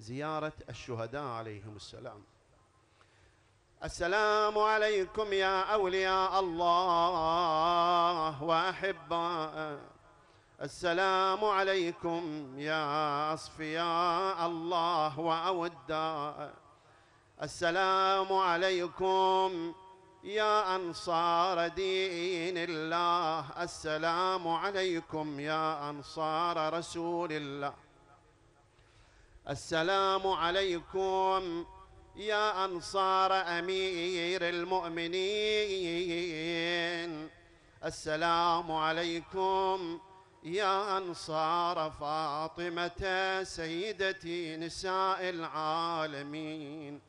زيارة الشهداء عليهم السلام السلام عليكم يا أولياء الله وأحباء السلام عليكم يا أصفياء الله وأوداء السلام عليكم يا أنصار دين الله السلام عليكم يا أنصار رسول الله السلام عليكم يا أنصار أمير المؤمنين السلام عليكم يا أنصار فاطمة سيدتي نساء العالمين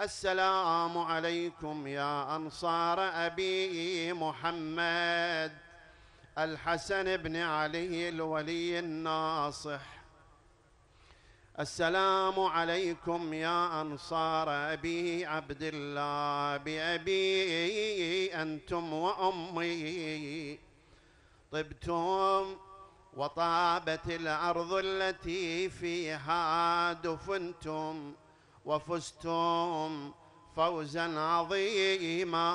السلام عليكم يا أنصار أبي محمد الحسن بن علي الولي الناصح السلام عليكم يا أنصار أبي عبد الله بأبي أنتم وأمي طبتم وطابت الأرض التي فيها دفنتم وفزتم فوزا عظيما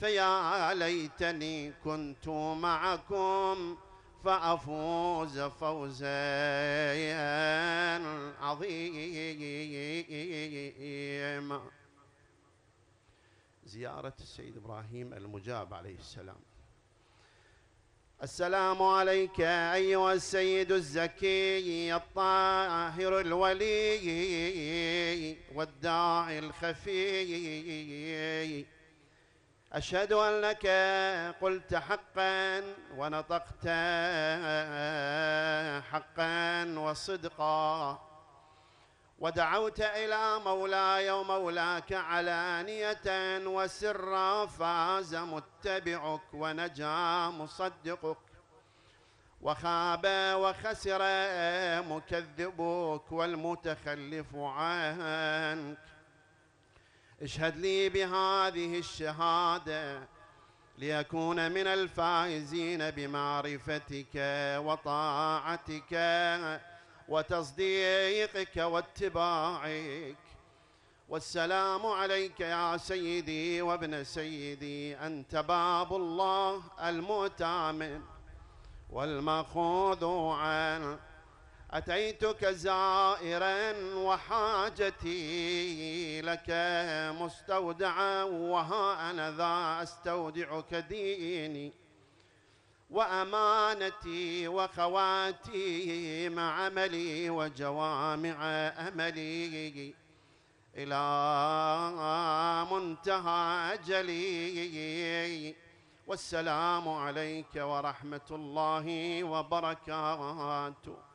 فيا ليتني كنت معكم فأفوز فوزا عظيما زيارة السيد إبراهيم المجاب عليه السلام السلام عليك أيها السيد الزكي الطاهر الولي والداعي الخفي أشهد أنك قلت حقا ونطقت حقا وصدقا ودعوت إلى مولاي ومولاك علانية وسرا فاز متبعك ونجا مصدقك وخاب وخسر مكذبك والمتخلف عنك اشهد لي بهذه الشهادة ليكون من الفائزين بمعرفتك وطاعتك وتصديقك واتباعك والسلام عليك يا سيدي وابن سيدي أنت باب الله المؤتمن والمأخوذ عنه أتيتك زائرا وحاجتي لك مستودعا وها أنا ذا أستودعك ديني وأمانتي وخواتي مع عملي وجوامع أملي إلى منتهى أجلي والسلام عليك ورحمة الله وبركاته